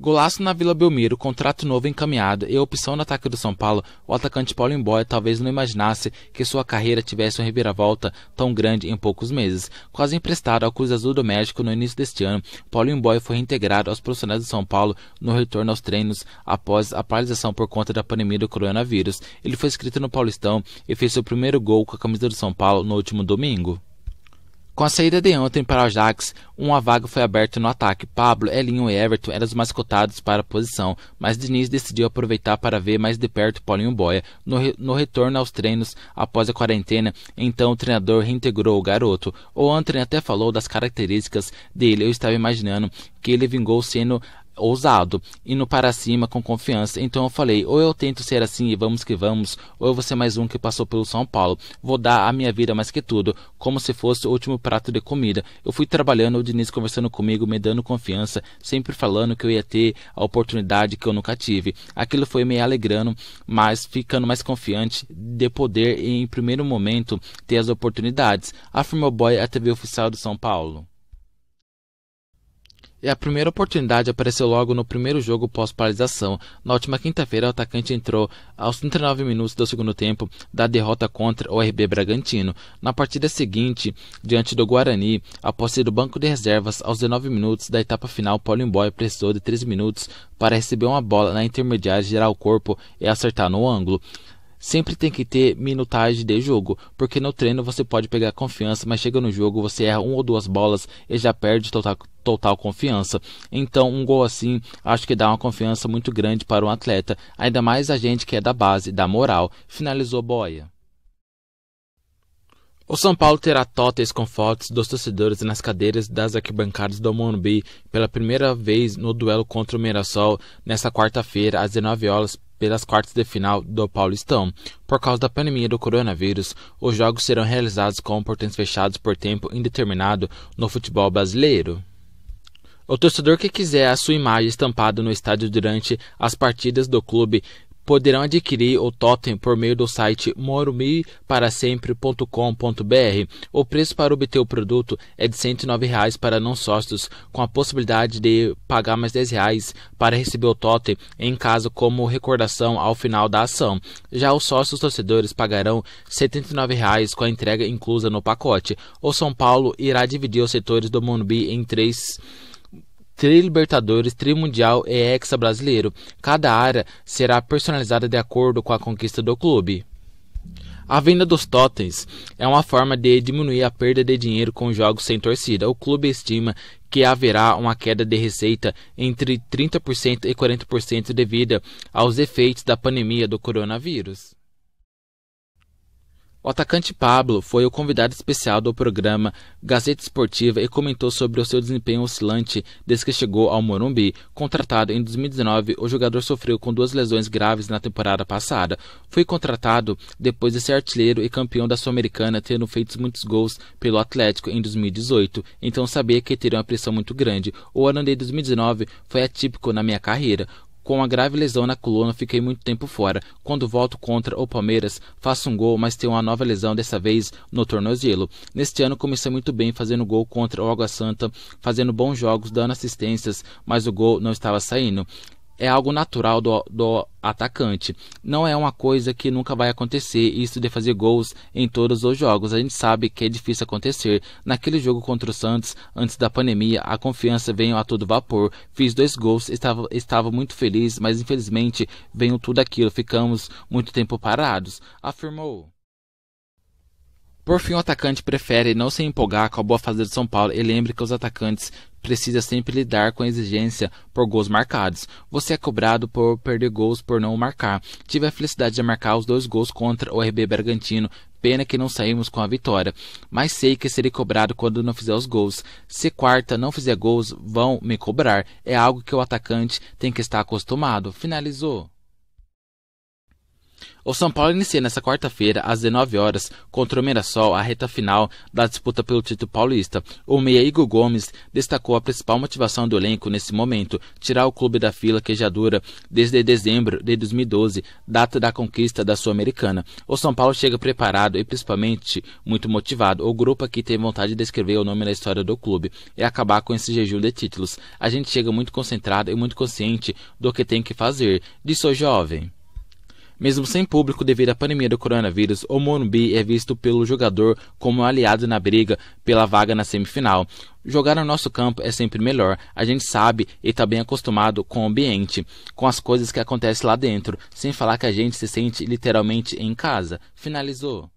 Golaço na Vila Belmiro, contrato novo encaminhado e opção no ataque do São Paulo, o atacante Paulo Emboia talvez não imaginasse que sua carreira tivesse uma reviravolta tão grande em poucos meses. Quase emprestado ao Cruz Azul do México no início deste ano, Paulo Emboia foi reintegrado aos profissionais do São Paulo no retorno aos treinos após a paralisação por conta da pandemia do coronavírus. Ele foi inscrito no Paulistão e fez seu primeiro gol com a camisa do São Paulo no último domingo. Com a saída de ontem para o Ajax, uma vaga foi aberta no ataque. Pablo, Elinho e Everton eram os mais cotados para a posição, mas Diniz decidiu aproveitar para ver mais de perto Paulinho Boia. No, re no retorno aos treinos após a quarentena, então o treinador reintegrou o garoto. O Antrim até falou das características dele. Eu estava imaginando que ele vingou sendo ousado, indo para cima com confiança. Então eu falei: ou eu tento ser assim e vamos que vamos, ou eu vou ser mais um que passou pelo São Paulo. Vou dar a minha vida mais que tudo, como se fosse o último prato de comida. Eu fui trabalhando, o Diniz conversando comigo, me dando confiança, sempre falando que eu ia ter a oportunidade que eu nunca tive. Aquilo foi me alegrando, mas ficando mais confiante de poder, em primeiro momento, ter as oportunidades, afirmou Boy a TV oficial do São Paulo. E a primeira oportunidade apareceu logo no primeiro jogo pós-paralisação. Na última quinta-feira, o atacante entrou aos 39 minutos do segundo tempo da derrota contra o RB Bragantino. Na partida seguinte, diante do Guarani, após ser do banco de reservas aos 19 minutos da etapa final, Paulinho Boy precisou de 13 minutos para receber uma bola na intermediária, girar o corpo e acertar no ângulo sempre tem que ter minutagem de jogo, porque no treino você pode pegar confiança, mas chega no jogo você erra uma ou duas bolas e já perde total, total confiança. Então, um gol assim, acho que dá uma confiança muito grande para um atleta, ainda mais a gente que é da base, da moral. Finalizou Boia. O São Paulo terá totens com fotos dos torcedores nas cadeiras das arquibancadas do Morumbi pela primeira vez no duelo contra o Mirassol nesta quarta-feira às 19 horas pelas quartas de final do Paulistão. Por causa da pandemia do coronavírus, os jogos serão realizados com portões fechados por tempo indeterminado no futebol brasileiro. O torcedor que quiser a sua imagem estampada no estádio durante as partidas do clube poderão adquirir o totem por meio do site morumiparasempre.com.br. O preço para obter o produto é de R$ 109,00 para não sócios, com a possibilidade de pagar mais R$ 10,00 para receber o totem em caso como recordação ao final da ação. Já os sócios torcedores pagarão R$ 79,00 com a entrega inclusa no pacote. O São Paulo irá dividir os setores do Morumbi em três Tri-Libertadores, Tri-Mundial e Hexa-Brasileiro. Cada área será personalizada de acordo com a conquista do clube. A venda dos totens é uma forma de diminuir a perda de dinheiro com jogos sem torcida. O clube estima que haverá uma queda de receita entre 30% e 40% devido aos efeitos da pandemia do coronavírus. O atacante Pablo foi o convidado especial do programa Gazeta Esportiva e comentou sobre o seu desempenho oscilante desde que chegou ao Morumbi. Contratado em 2019, o jogador sofreu com duas lesões graves na temporada passada. Foi contratado depois de ser artilheiro e campeão da Sul-Americana, tendo feito muitos gols pelo Atlético em 2018, então sabia que teria uma pressão muito grande. O ano de 2019 foi atípico na minha carreira. Com uma grave lesão na coluna, fiquei muito tempo fora. Quando volto contra o Palmeiras, faço um gol, mas tenho uma nova lesão, dessa vez no tornozelo. Neste ano comecei muito bem fazendo gol contra o Água Santa, fazendo bons jogos, dando assistências, mas o gol não estava saindo é algo natural do, do atacante. Não é uma coisa que nunca vai acontecer, isso de fazer gols em todos os jogos. A gente sabe que é difícil acontecer. Naquele jogo contra o Santos, antes da pandemia, a confiança veio a todo vapor. Fiz dois gols, estava, estava muito feliz, mas infelizmente veio tudo aquilo. Ficamos muito tempo parados, afirmou. Por fim, o atacante prefere não se empolgar com a boa fase do São Paulo e lembre que os atacantes precisa sempre lidar com a exigência por gols marcados. Você é cobrado por perder gols por não marcar. Tive a felicidade de marcar os dois gols contra o RB Bragantino. Pena que não saímos com a vitória, mas sei que serei cobrado quando não fizer os gols. Se quarta não fizer gols, vão me cobrar. É algo que o atacante tem que estar acostumado. Finalizou. O São Paulo inicia nesta quarta-feira, às 19 horas, contra o Mirassol, a reta final da disputa pelo título paulista. O meia Igor Gomes destacou a principal motivação do elenco nesse momento, tirar o clube da fila que já dura desde dezembro de 2012, data da conquista da Sul-Americana. O São Paulo chega preparado e principalmente muito motivado. O grupo aqui tem vontade de escrever o nome na história do clube e acabar com esse jejum de títulos. A gente chega muito concentrado e muito consciente do que tem que fazer, disse o jovem. Mesmo sem público devido à pandemia do coronavírus, o Morumbi é visto pelo jogador como um aliado na briga pela vaga na semifinal. Jogar no nosso campo é sempre melhor. A gente sabe e está bem acostumado com o ambiente, com as coisas que acontecem lá dentro, sem falar que a gente se sente literalmente em casa. Finalizou.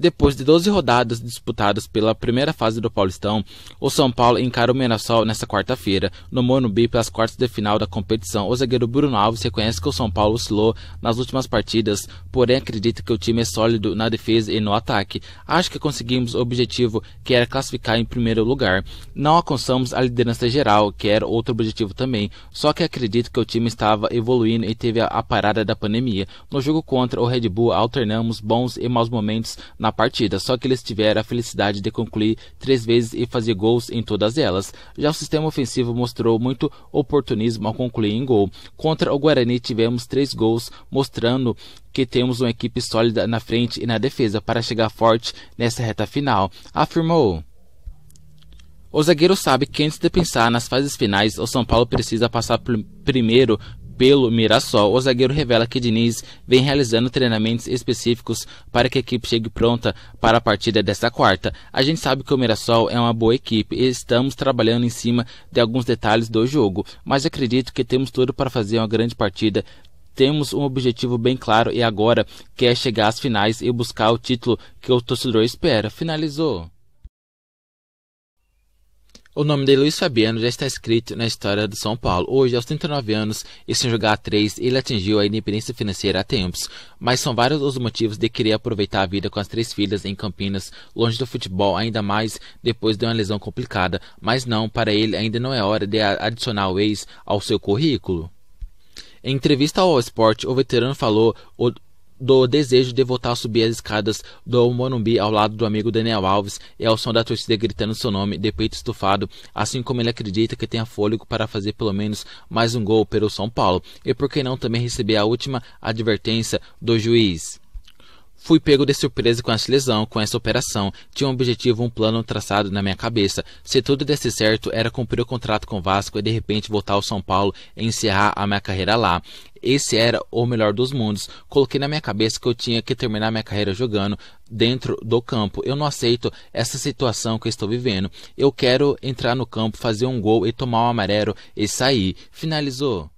Depois de 12 rodadas disputadas pela primeira fase do Paulistão, o São Paulo encara o Mirassol nesta quarta-feira, no Morumbi pelas quartas de final da competição. O zagueiro Bruno Alves reconhece que o São Paulo oscilou nas últimas partidas, porém acredita que o time é sólido na defesa e no ataque. Acho que conseguimos o objetivo que era classificar em primeiro lugar. Não alcançamos a liderança geral, que era outro objetivo também, só que acredito que o time estava evoluindo e teve a parada da pandemia. No jogo contra o Red Bull alternamos bons e maus momentos na na partida, só que eles tiveram a felicidade de concluir três vezes e fazer gols em todas elas. Já o sistema ofensivo mostrou muito oportunismo ao concluir em gol. Contra o Guarani tivemos três gols, mostrando que temos uma equipe sólida na frente e na defesa para chegar forte nessa reta final, afirmou. O zagueiro sabe que antes de pensar nas fases finais, o São Paulo precisa passar primeiro pelo Mirassol, o zagueiro revela que Diniz vem realizando treinamentos específicos para que a equipe chegue pronta para a partida desta quarta. A gente sabe que o Mirassol é uma boa equipe e estamos trabalhando em cima de alguns detalhes do jogo, mas acredito que temos tudo para fazer uma grande partida temos um objetivo bem claro e agora que é chegar às finais e buscar o título que o torcedor espera. Finalizou. O nome de Luiz Fabiano já está escrito na história do São Paulo. Hoje, aos 39 anos e sem jogar a 3, ele atingiu a independência financeira há tempos. Mas são vários os motivos de querer aproveitar a vida com as três filhas em Campinas, longe do futebol, ainda mais depois de uma lesão complicada. Mas não, para ele ainda não é hora de adicionar o ex ao seu currículo. Em entrevista ao Esporte, o veterano falou do desejo de voltar a subir as escadas do Morumbi ao lado do amigo Daniel Alves e é ao som da torcida gritando seu nome de peito estufado, assim como ele acredita que tenha fôlego para fazer pelo menos mais um gol pelo São Paulo e por que não também receber a última advertência do juiz. Fui pego de surpresa com essa lesão, com essa operação. Tinha um objetivo, um plano traçado na minha cabeça. Se tudo desse certo, era cumprir o contrato com o Vasco e de repente voltar ao São Paulo e encerrar a minha carreira lá. Esse era o melhor dos mundos. Coloquei na minha cabeça que eu tinha que terminar minha carreira jogando dentro do campo. Eu não aceito essa situação que estou vivendo. Eu quero entrar no campo, fazer um gol e tomar um amarelo e sair. Finalizou.